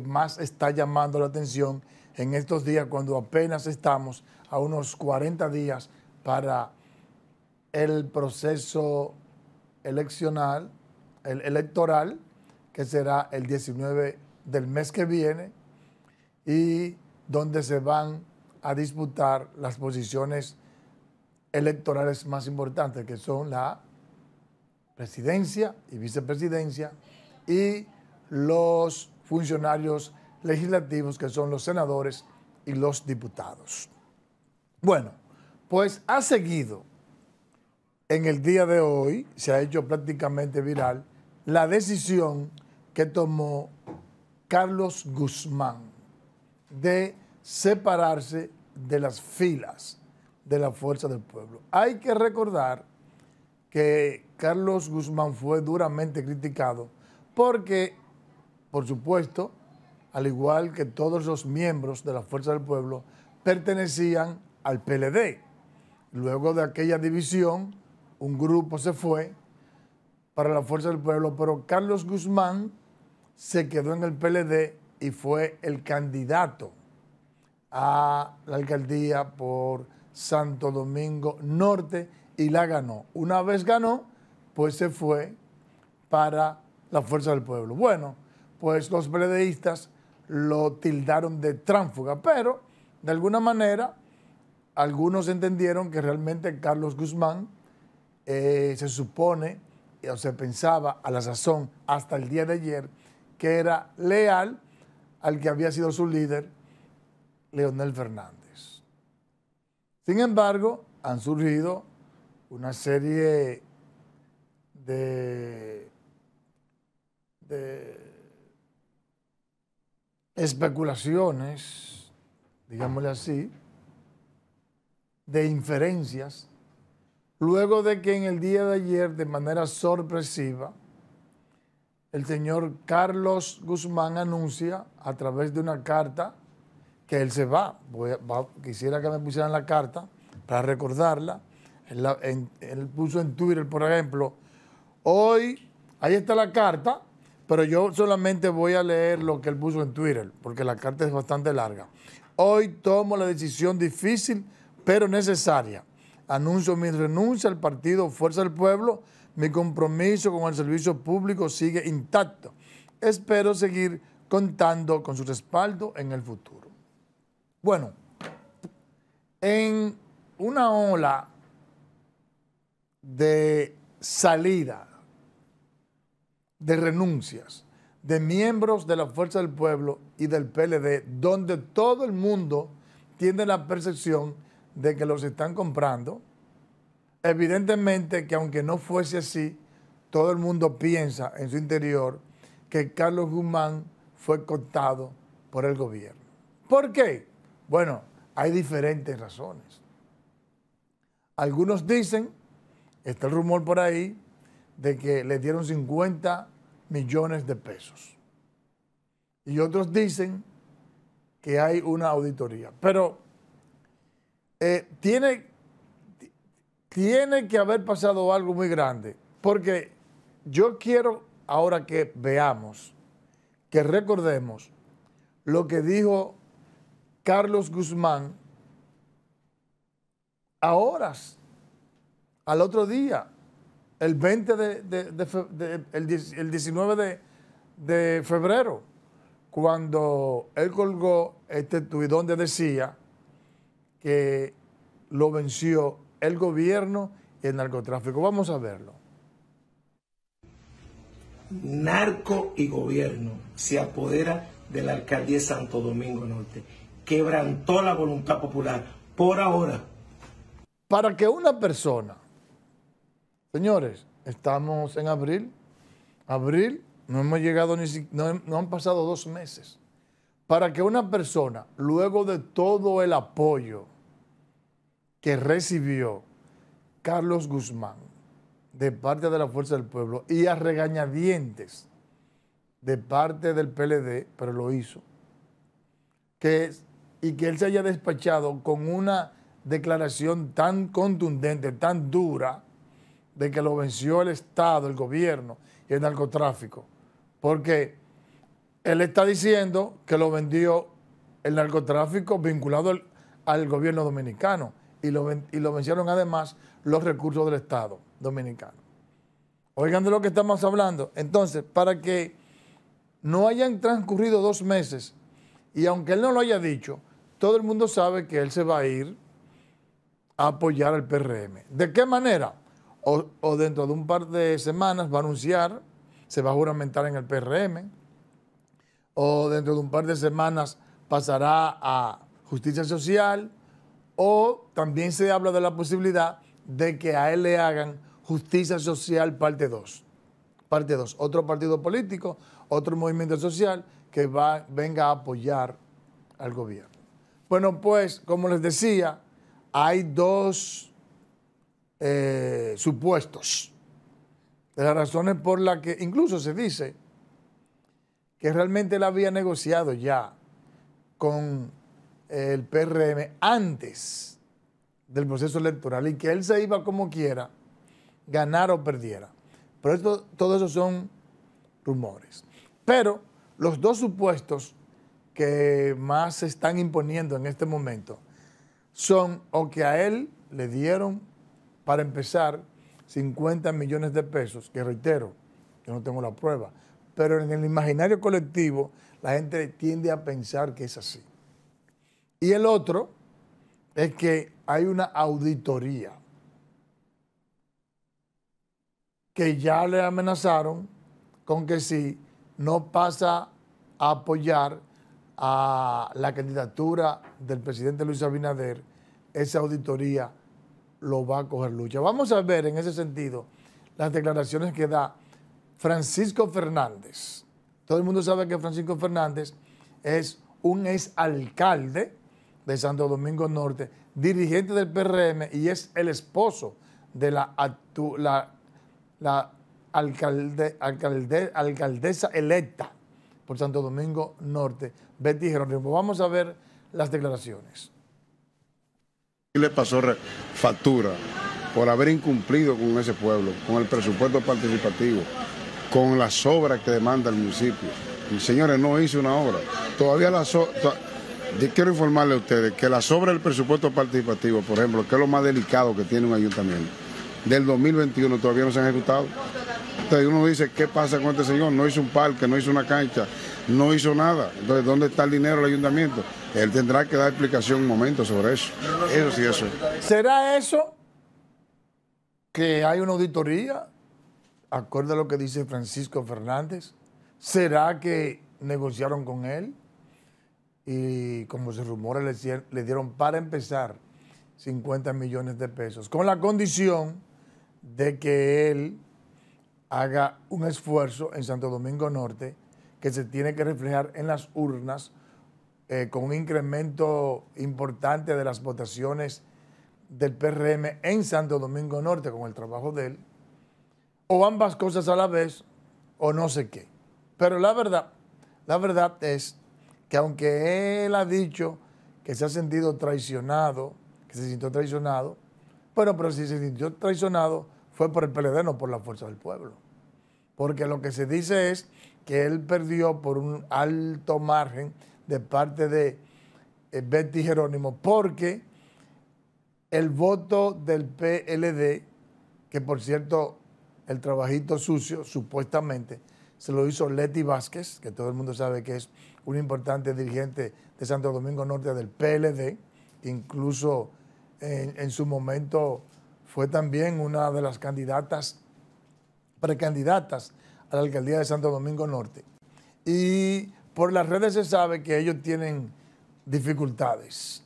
más está llamando la atención en estos días cuando apenas estamos a unos 40 días para el proceso eleccional, el electoral, que será el 19 del mes que viene, y donde se van a disputar las posiciones electorales más importantes, que son la presidencia y vicepresidencia, y los funcionarios legislativos, que son los senadores y los diputados. Bueno, pues ha seguido en el día de hoy, se ha hecho prácticamente viral, la decisión que tomó Carlos Guzmán de separarse de las filas de la Fuerza del Pueblo. Hay que recordar que Carlos Guzmán fue duramente criticado porque por supuesto, al igual que todos los miembros de la Fuerza del Pueblo, pertenecían al PLD. Luego de aquella división, un grupo se fue para la Fuerza del Pueblo, pero Carlos Guzmán se quedó en el PLD y fue el candidato a la alcaldía por Santo Domingo Norte y la ganó. Una vez ganó, pues se fue para la Fuerza del Pueblo. Bueno, pues los bredeístas lo tildaron de tránfuga, pero de alguna manera algunos entendieron que realmente Carlos Guzmán eh, se supone, o se pensaba a la sazón hasta el día de ayer, que era leal al que había sido su líder, Leonel Fernández. Sin embargo, han surgido una serie de, de especulaciones, digámosle así, de inferencias, luego de que en el día de ayer, de manera sorpresiva, el señor Carlos Guzmán anuncia a través de una carta que él se va. quisiera que me pusieran la carta para recordarla. él puso en Twitter, por ejemplo, hoy, ahí está la carta, pero yo solamente voy a leer lo que él puso en Twitter, porque la carta es bastante larga. Hoy tomo la decisión difícil, pero necesaria. Anuncio mi renuncia al partido Fuerza del Pueblo. Mi compromiso con el servicio público sigue intacto. Espero seguir contando con su respaldo en el futuro. Bueno, en una ola de salida de renuncias de miembros de la Fuerza del Pueblo y del PLD, donde todo el mundo tiene la percepción de que los están comprando. Evidentemente que aunque no fuese así, todo el mundo piensa en su interior que Carlos Guzmán fue cortado por el gobierno. ¿Por qué? Bueno, hay diferentes razones. Algunos dicen, está el rumor por ahí, de que le dieron 50 millones de pesos. Y otros dicen que hay una auditoría. Pero eh, tiene, tiene que haber pasado algo muy grande, porque yo quiero ahora que veamos, que recordemos lo que dijo Carlos Guzmán a horas, al otro día, el 20 de, el, 19 de, febrero, cuando él colgó este tuit donde decía que lo venció el gobierno y el narcotráfico. Vamos a verlo. Narco y gobierno se apodera de la alcaldía de Santo Domingo Norte. Quebrantó la voluntad popular por ahora. Para que una persona Señores, estamos en abril. Abril, no hemos llegado ni siquiera, no, han pasado dos meses. Para que una persona, luego de todo el apoyo que recibió Carlos Guzmán de parte de la Fuerza del Pueblo y a regañadientes de parte del PLD, pero lo hizo, que, y que él se haya despachado con una declaración tan contundente, tan dura, de que lo venció el Estado, el gobierno y el narcotráfico. Porque él está diciendo que lo vendió el narcotráfico vinculado al, gobierno dominicano y lo, y lo vencieron además los recursos del Estado dominicano. Oigan de lo que estamos hablando. Entonces, para que no hayan transcurrido dos meses y aunque él no lo haya dicho, todo el mundo sabe que él se va a ir a apoyar al PRM. ¿De qué manera? o, dentro de un par de semanas va a anunciar, se va a juramentar en el PRM, o dentro de un par de semanas pasará a justicia social, o también se habla de la posibilidad de que a él le hagan justicia social parte 2. Parte 2, otro partido político, otro movimiento social que va, venga a apoyar al gobierno. Bueno, pues, como les decía, hay dos eh, supuestos. De las razones por las que incluso se dice que realmente él había negociado ya con eh, el PRM antes del proceso electoral y que él se iba como quiera, ganar o perdiera. Pero todo eso son rumores. Pero los dos supuestos que más se están imponiendo en este momento son o que a él le dieron para empezar 50 millones de pesos, que reitero, yo no tengo la prueba, pero en el imaginario colectivo la gente tiende a pensar que es así. Y el otro es que hay una auditoría que ya le amenazaron con que si no pasa a apoyar a la candidatura del presidente Luis Abinader, esa auditoría lo va a coger lucha. Vamos a ver en ese sentido las declaraciones que da Francisco Fernández. Todo el mundo sabe que Francisco Fernández es un exalcalde de Santo Domingo Norte, dirigente del PRM y es el esposo de la, alcalde, alcaldesa electa por Santo Domingo Norte, Betty Jerónimo. Vamos a ver las declaraciones le pasó factura por haber incumplido con ese pueblo, con el presupuesto participativo, con la obras que demanda el municipio. Y señores, no hice una obra. Todavía la obras... quiero informarle a ustedes que la obras del presupuesto participativo, por ejemplo, que es lo más delicado que tiene un ayuntamiento, del 2021 todavía no se ha ejecutado y uno dice, ¿qué pasa con este señor? No hizo un parque, no hizo una cancha, no hizo nada. Entonces, ¿dónde está el dinero del ayuntamiento? Él tendrá que dar explicación un momento sobre eso. Eso sí, eso. ¿Será eso que hay una auditoría? Acuerda lo que dice Francisco Fernández. ¿Será que negociaron con él? Y como se rumora, le dieron para empezar 50 millones de pesos, con la condición de que él haga un esfuerzo en Santo Domingo Norte que se tiene que reflejar en las urnas eh, con un incremento importante de las votaciones del PRM en Santo Domingo Norte con el trabajo de él, o ambas cosas a la vez, o no sé qué. Pero la verdad, la verdad es que aunque él ha dicho que se ha sentido traicionado, que se sintió traicionado, bueno pero si se sintió traicionado fue por el PLD, no por la fuerza del pueblo porque lo que se dice es que él perdió por un alto margen de parte de eh, Betty Jerónimo, porque el voto del PLD, que por cierto, el trabajito sucio supuestamente se lo hizo Leti Vázquez, que todo el mundo sabe que es un importante dirigente de Santo Domingo Norte del PLD, incluso en su momento fue también una de las candidatas precandidatas a la alcaldía de Santo Domingo Norte. Y por las redes se sabe que ellos tienen dificultades.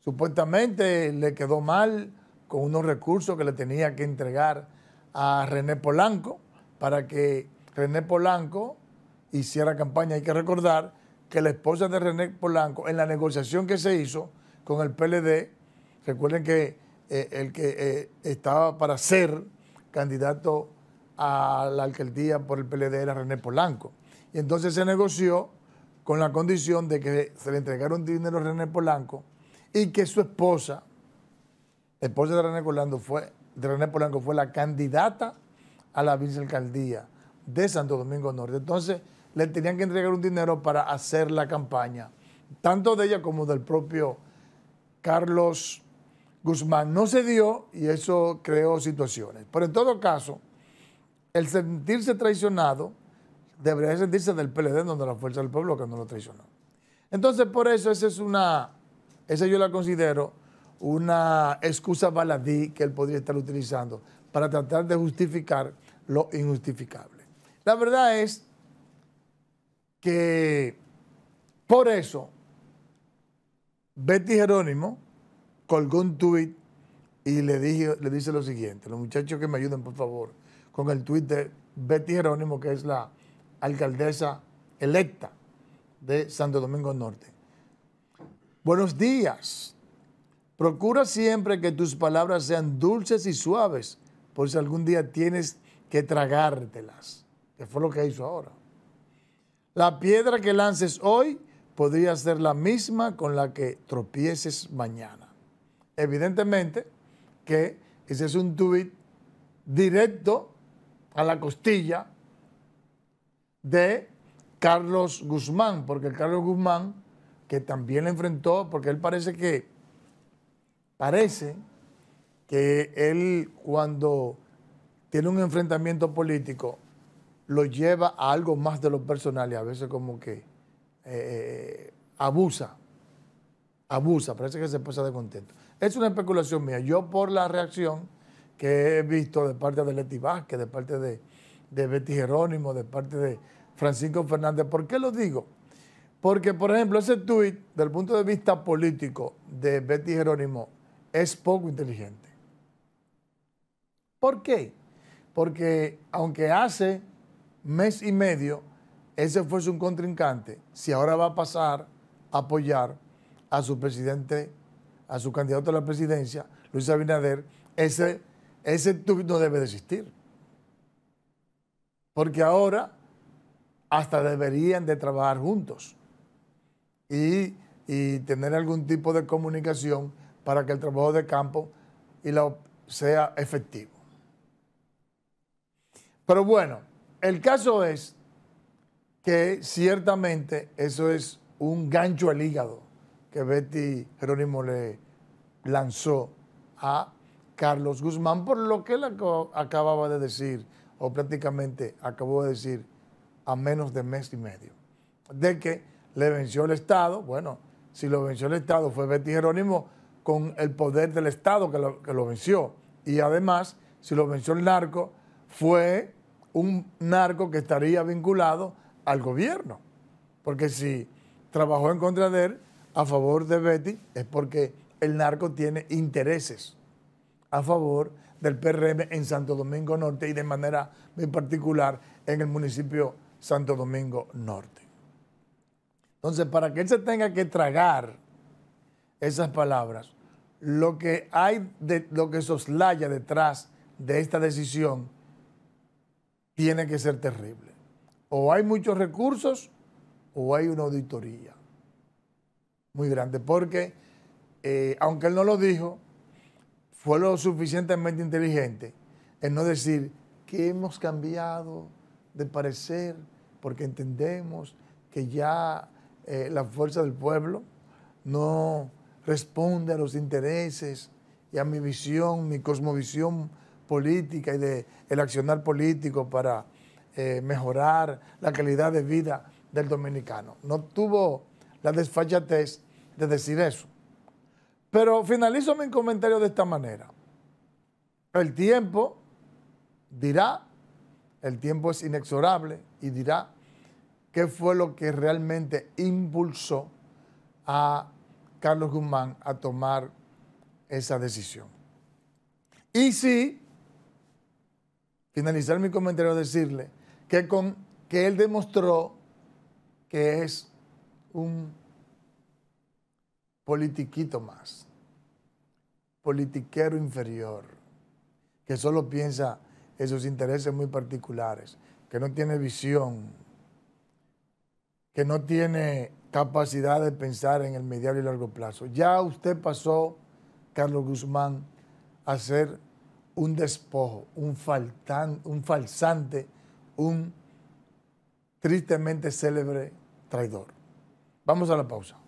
Supuestamente le quedó mal con unos recursos que le tenía que entregar a René Polanco para que René Polanco hiciera campaña. Hay que recordar que la esposa de René Polanco, en la negociación que se hizo con el PLD, recuerden que eh, el que eh, estaba para ser candidato a la alcaldía por el PLD era René Polanco. Y entonces se negoció con la condición de que se le entregara un dinero a René Polanco y que su esposa, esposa de René Polanco, fue, de René Polanco, fue la candidata a la vicealcaldía de Santo Domingo Norte. Entonces le tenían que entregar un dinero para hacer la campaña, tanto de ella como del propio Carlos Guzmán. No se dio y eso creó situaciones. Pero en todo caso, el sentirse traicionado debería sentirse del PLD, donde la fuerza del pueblo que no lo traicionó. Entonces, por eso, esa es una, esa yo la considero una excusa baladí que él podría estar utilizando para tratar de justificar lo injustificable. La verdad es que por eso Betty Jerónimo colgó un tuit y le, dije, le dice lo siguiente, los muchachos que me ayuden, por favor con el tuit de Betty Jerónimo, que es la alcaldesa electa de Santo Domingo Norte. Buenos días. Procura siempre que tus palabras sean dulces y suaves, por si algún día tienes que tragártelas, que fue lo que hizo ahora. La piedra que lances hoy podría ser la misma con la que tropieces mañana. Evidentemente que ese es un tuit directo a la costilla de Carlos Guzmán, porque Carlos Guzmán, que también le enfrentó, porque él parece que, parece que él cuando tiene un enfrentamiento político lo lleva a algo más de lo personal y a veces como que eh, eh, eh, abusa, abusa, parece que se pasa de contento. Es una especulación mía, yo por la reacción que he visto de parte de Leti Vázquez, de parte de, Betty Jerónimo, de parte de Francisco Fernández. ¿Por qué lo digo? Porque, por ejemplo, ese tuit, del punto de vista político de Betty Jerónimo, es poco inteligente. ¿Por qué? Porque aunque hace mes y medio ese fuese un contrincante, si ahora va a pasar a apoyar a su presidente, a su candidato a la presidencia, Luis Abinader, ese ese tú no debe desistir, existir. Porque ahora hasta deberían de trabajar juntos y, tener algún tipo de comunicación para que el trabajo de campo y sea efectivo. Pero bueno, el caso es que ciertamente eso es un gancho al hígado que Betty Jerónimo le lanzó a Carlos Guzmán por lo que él acababa de decir, o prácticamente acabó de decir, a menos de mes y medio, de que le venció el Estado, bueno, si lo venció el Estado fue Betty Jerónimo con el poder del Estado que lo, que lo venció, y además, si lo venció el narco, fue un narco que estaría vinculado al gobierno, porque si trabajó en contra de él, a favor de Betty, es porque el narco tiene intereses a favor del PRM en Santo Domingo Norte y de manera muy particular en el municipio Santo Domingo Norte. Entonces, para que él se tenga que tragar esas palabras, lo que hay, de, lo que soslaya detrás de esta decisión, tiene que ser terrible. O hay muchos recursos o hay una auditoría muy grande, porque eh, aunque él no lo dijo, fue lo suficientemente inteligente en no decir que hemos cambiado de parecer porque entendemos que ya eh, la fuerza del pueblo no responde a los intereses y a mi visión, mi cosmovisión política y de el accionar político para eh, mejorar la calidad de vida del dominicano. No tuvo la desfachatez de decir eso. Pero finalizo mi comentario de esta manera. El tiempo dirá, el tiempo es inexorable y dirá qué fue lo que realmente impulsó a Carlos Guzmán a tomar esa decisión. Y sí, finalizar mi comentario, decirle que, con, que él demostró que es un politiquito más, politiquero inferior, que solo piensa en sus intereses muy particulares, que no tiene visión, que no tiene capacidad de pensar en el mediano y largo plazo. Ya usted pasó, Carlos Guzmán, a ser un despojo, un, un falsante, un tristemente célebre traidor. Vamos a la pausa.